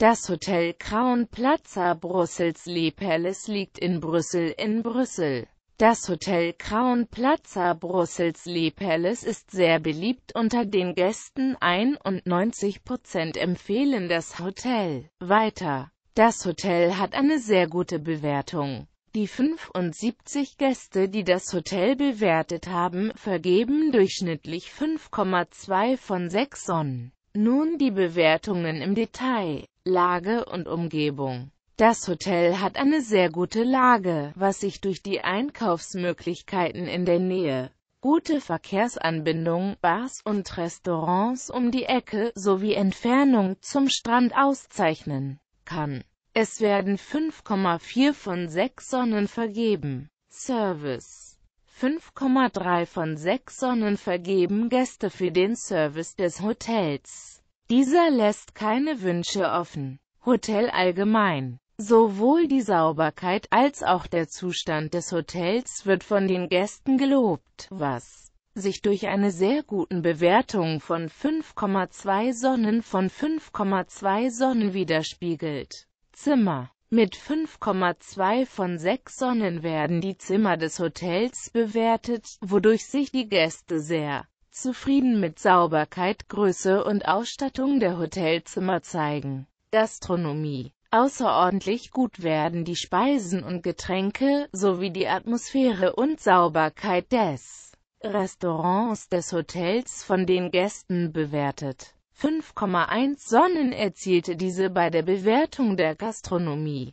Das Hotel Crown Plaza Brussels Lee Palace liegt in Brüssel in Brüssel. Das Hotel Crown Plaza Brussels Lee Palace ist sehr beliebt unter den Gästen, 91% empfehlen das Hotel. Weiter. Das Hotel hat eine sehr gute Bewertung. Die 75 Gäste, die das Hotel bewertet haben, vergeben durchschnittlich 5,2 von 6 Sonnen. Nun die Bewertungen im Detail. Lage und Umgebung. Das Hotel hat eine sehr gute Lage, was sich durch die Einkaufsmöglichkeiten in der Nähe, gute Verkehrsanbindung, Bars und Restaurants um die Ecke sowie Entfernung zum Strand auszeichnen kann. Es werden 5,4 von 6 Sonnen vergeben. Service 5,3 von 6 Sonnen vergeben Gäste für den Service des Hotels. Dieser lässt keine Wünsche offen. Hotel allgemein. Sowohl die Sauberkeit als auch der Zustand des Hotels wird von den Gästen gelobt, was sich durch eine sehr guten Bewertung von 5,2 Sonnen von 5,2 Sonnen widerspiegelt. Zimmer Mit 5,2 von 6 Sonnen werden die Zimmer des Hotels bewertet, wodurch sich die Gäste sehr zufrieden mit Sauberkeit, Größe und Ausstattung der Hotelzimmer zeigen. Gastronomie Außerordentlich gut werden die Speisen und Getränke, sowie die Atmosphäre und Sauberkeit des Restaurants des Hotels von den Gästen bewertet. 5,1 Sonnen erzielte diese bei der Bewertung der Gastronomie.